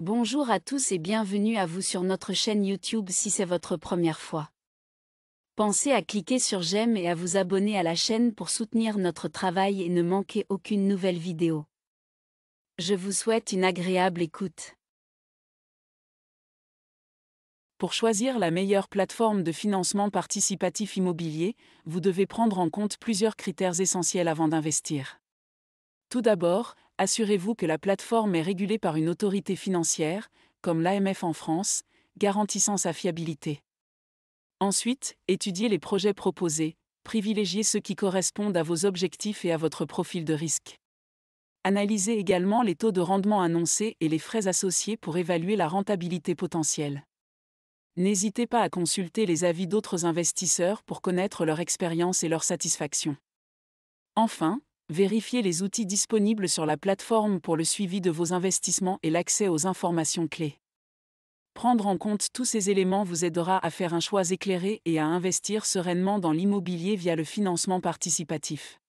Bonjour à tous et bienvenue à vous sur notre chaîne YouTube si c'est votre première fois. Pensez à cliquer sur j'aime et à vous abonner à la chaîne pour soutenir notre travail et ne manquer aucune nouvelle vidéo. Je vous souhaite une agréable écoute. Pour choisir la meilleure plateforme de financement participatif immobilier, vous devez prendre en compte plusieurs critères essentiels avant d'investir. Tout d'abord, assurez-vous que la plateforme est régulée par une autorité financière, comme l'AMF en France, garantissant sa fiabilité. Ensuite, étudiez les projets proposés, privilégiez ceux qui correspondent à vos objectifs et à votre profil de risque. Analysez également les taux de rendement annoncés et les frais associés pour évaluer la rentabilité potentielle. N'hésitez pas à consulter les avis d'autres investisseurs pour connaître leur expérience et leur satisfaction. Enfin, vérifiez les outils disponibles sur la plateforme pour le suivi de vos investissements et l'accès aux informations clés. Prendre en compte tous ces éléments vous aidera à faire un choix éclairé et à investir sereinement dans l'immobilier via le financement participatif.